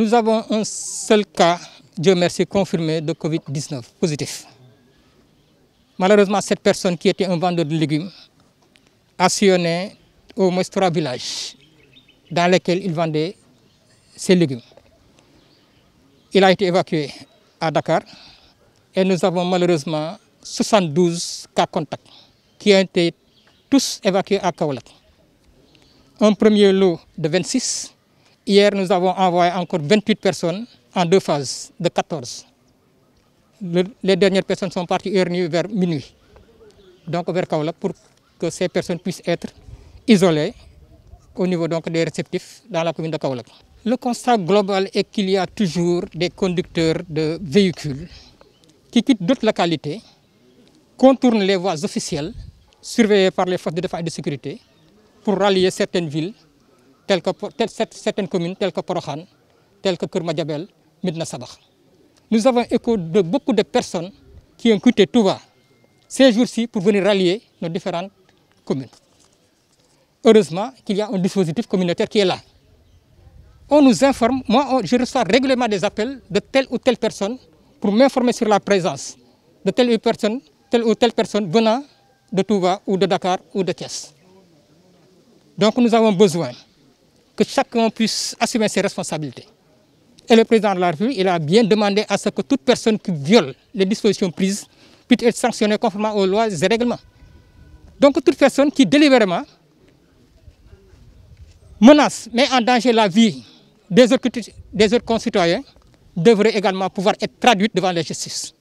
Nous avons un seul cas, Dieu merci, confirmé de Covid-19 positif. Malheureusement, cette personne qui était un vendeur de légumes a sillonné au moins Village dans lequel il vendait ses légumes. Il a été évacué à Dakar et nous avons malheureusement 72 cas contacts qui ont été tous évacués à Kaolak. Un premier lot de 26 Hier, nous avons envoyé encore 28 personnes en deux phases de 14. les dernières personnes sont parties hier vers minuit, donc vers Kaolak, pour que ces personnes puissent être isolées au niveau donc des réceptifs dans la commune de Kawlak. Le constat global est qu'il y a toujours des conducteurs de véhicules qui quittent d'autres localités, contournent les voies officielles surveillées par les forces de défense et de sécurité pour rallier certaines villes telles que certaines communes telles que Porohan, telles que Kurmadjabel, Midna Sabah. Nous avons écho de beaucoup de personnes qui ont quitté Touba ces jours-ci pour venir rallier nos différentes communes. Heureusement qu'il y a un dispositif communautaire qui est là. On nous informe, moi je reçois régulièrement des appels de telle ou telle personne pour m'informer sur la présence de telle ou telle personne, ou telle personne venant de Touba ou de Dakar ou de Thiès. Donc nous avons besoin que chacun puisse assumer ses responsabilités. Et le président de la République, il a bien demandé à ce que toute personne qui viole les dispositions prises puisse être sanctionnée conformément aux lois et règlements. Donc toute personne qui délibérément menace, met en danger la vie des des autres concitoyens, devrait également pouvoir être traduite devant la justice.